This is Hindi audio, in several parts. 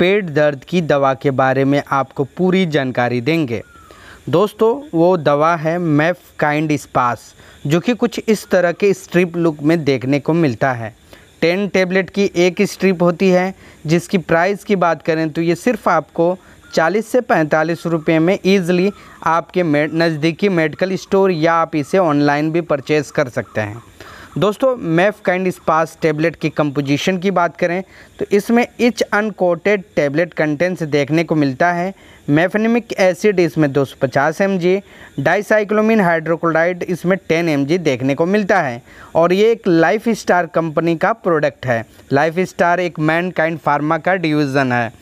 पेट दर्द की दवा के बारे में आपको पूरी जानकारी देंगे दोस्तों वो दवा है मेफ काइंड स्पास जो कि कुछ इस तरह के स्ट्रिप लुक में देखने को मिलता है टेन टेबलेट की एक स्ट्रिप होती है जिसकी प्राइस की बात करें तो ये सिर्फ आपको चालीस से पैंतालीस रुपये में ईज़िली आपके नज़दीकी मेडिकल स्टोर या आप इसे ऑनलाइन भी परचेज़ कर सकते हैं दोस्तों मेफ कैंड स्पास टेबलेट की कंपोजिशन की बात करें तो इसमें इच अनकोटेड टेबलेट कंटेंट्स देखने को मिलता है मेफेनिमिक एसिड इसमें 250 सौ पचास एम जी डाइसाइक्लोमिन हाइड्रोक्लोराइड इसमें 10 एम जी देखने को मिलता है और ये एक लाइफ स्टार कंपनी का प्रोडक्ट है लाइफ स्टार एक मैन काइंड फार्मा का डिवीज़न है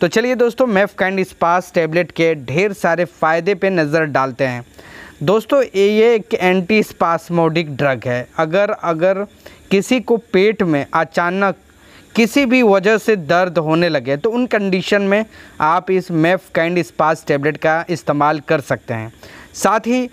तो चलिए दोस्तों मेफ कैंड स्पास टेबलेट के ढेर सारे फ़ायदे पर नज़र डालते हैं दोस्तों ये एक एंटी स्पासमोडिक ड्रग है अगर अगर किसी को पेट में अचानक किसी भी वजह से दर्द होने लगे तो उन कंडीशन में आप इस मेफ कैंड स्पास टेबलेट का इस्तेमाल कर सकते हैं साथ ही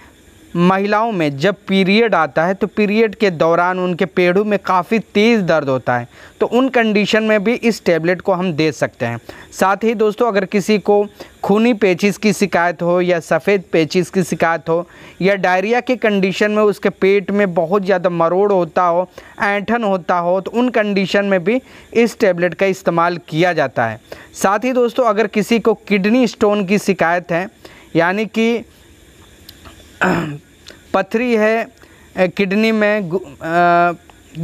महिलाओं में जब पीरियड आता है तो पीरियड के दौरान उनके पेड़ों में काफ़ी तेज़ दर्द होता है तो उन कंडीशन में भी इस टैबलेट को हम दे सकते हैं साथ ही दोस्तों अगर किसी को खूनी पेचिस की शिकायत हो या सफ़ेद पेचिस की शिकायत हो या डायरिया के कंडीशन में उसके पेट में बहुत ज़्यादा मरोड़ होता हो ऐठन होता हो तो उन कंडीशन में भी इस टैबलेट का इस्तेमाल किया जाता है साथ ही दोस्तों अगर किसी को किडनी स्टोन की शिकायत है यानी कि पथरी है किडनी में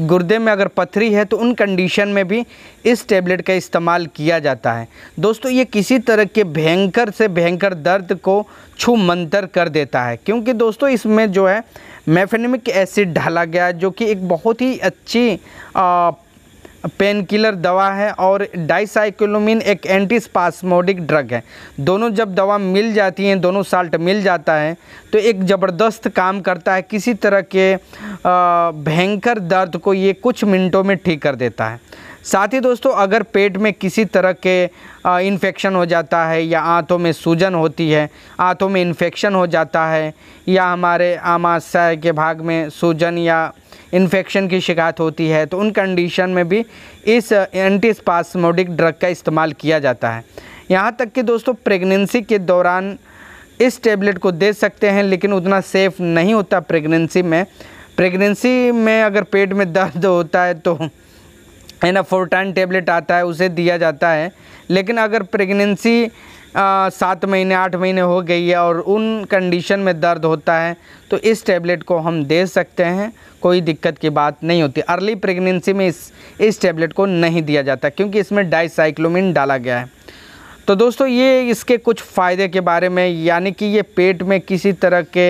गुर्दे में अगर पथरी है तो उन कंडीशन में भी इस टेबलेट का इस्तेमाल किया जाता है दोस्तों ये किसी तरह के भयंकर से भयंकर दर्द को छू मंतर कर देता है क्योंकि दोस्तों इसमें जो है मेफेनमिक एसिड ढाला गया जो कि एक बहुत ही अच्छी आ, पेन किलर दवा है और डाइसाइक्लोमिन एक एंटीस्पास्मोडिक ड्रग है दोनों जब दवा मिल जाती हैं दोनों साल्ट मिल जाता है तो एक ज़बरदस्त काम करता है किसी तरह के भयंकर दर्द को ये कुछ मिनटों में ठीक कर देता है साथ ही दोस्तों अगर पेट में किसी तरह के इन्फेक्शन हो जाता है या आंतों में सूजन होती है आंतों में इन्फेक्शन हो जाता है या हमारे आमाशय के भाग में सूजन या इन्फेक्शन की शिकायत होती है तो उन कंडीशन में भी इस एंटीस्पास्मोडिक ड्रग का इस्तेमाल किया जाता है यहाँ तक कि दोस्तों प्रेगनेंसी के दौरान इस टेबलेट को दे सकते हैं लेकिन उतना सेफ़ नहीं होता प्रेगनेंसी में प्रेगनेंसी में अगर पेट में दर्द होता है तो है ना टेबलेट आता है उसे दिया जाता है लेकिन अगर प्रेगनेंसी सात महीने आठ महीने हो गई है और उन कंडीशन में दर्द होता है तो इस टैबलेट को हम दे सकते हैं कोई दिक्कत की बात नहीं होती अर्ली प्रेगनेंसी में इस इस टैबलेट को नहीं दिया जाता क्योंकि इसमें डाइसाइक्लोमिन डाला गया है तो दोस्तों ये इसके कुछ फ़ायदे के बारे में यानी कि ये पेट में किसी तरह के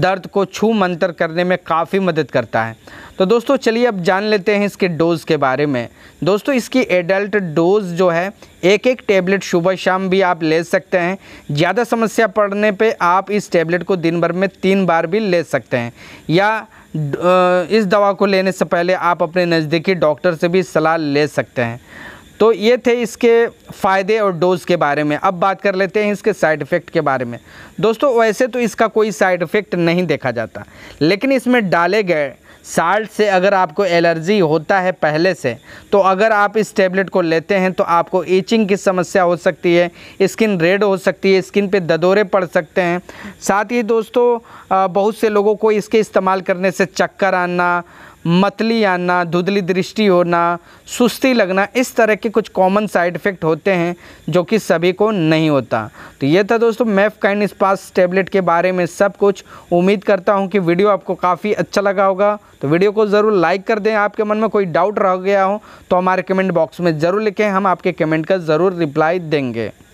दर्द को छू मंतर करने में काफ़ी मदद करता है तो दोस्तों चलिए अब जान लेते हैं इसके डोज़ के बारे में दोस्तों इसकी एडल्ट डोज़ जो है एक एक टेबलेट सुबह शाम भी आप ले सकते हैं ज़्यादा समस्या पड़ने पे आप इस टेबलेट को दिन भर में तीन बार भी ले सकते हैं या इस दवा को लेने से पहले आप अपने नज़दीकी डॉक्टर से भी सलाह ले सकते हैं तो ये थे इसके फ़ायदे और डोज़ के बारे में अब बात कर लेते हैं इसके साइड इफ़ेक्ट के बारे में दोस्तों वैसे तो इसका कोई साइड इफ़ेक्ट नहीं देखा जाता लेकिन इसमें डाले गए साल्ट से अगर आपको एलर्जी होता है पहले से तो अगर आप इस टेबलेट को लेते हैं तो आपको ईचिंग की समस्या हो सकती है स्किन रेड हो सकती है स्किन पे ददोरे पड़ सकते हैं साथ ही दोस्तों बहुत से लोगों को इसके इस्तेमाल करने से चक्कर आना मतली आना धुंधली दृष्टि होना सुस्ती लगना इस तरह के कुछ कॉमन साइड इफ़ेक्ट होते हैं जो कि सभी को नहीं होता तो ये था दोस्तों मैफ काइन स्पास टेबलेट के बारे में सब कुछ उम्मीद करता हूँ कि वीडियो आपको काफ़ी अच्छा लगा होगा तो वीडियो को ज़रूर लाइक कर दें आपके मन में कोई डाउट रह गया हो तो हमारे कमेंट बॉक्स में ज़रूर लिखें हम आपके कमेंट का ज़रूर रिप्लाई देंगे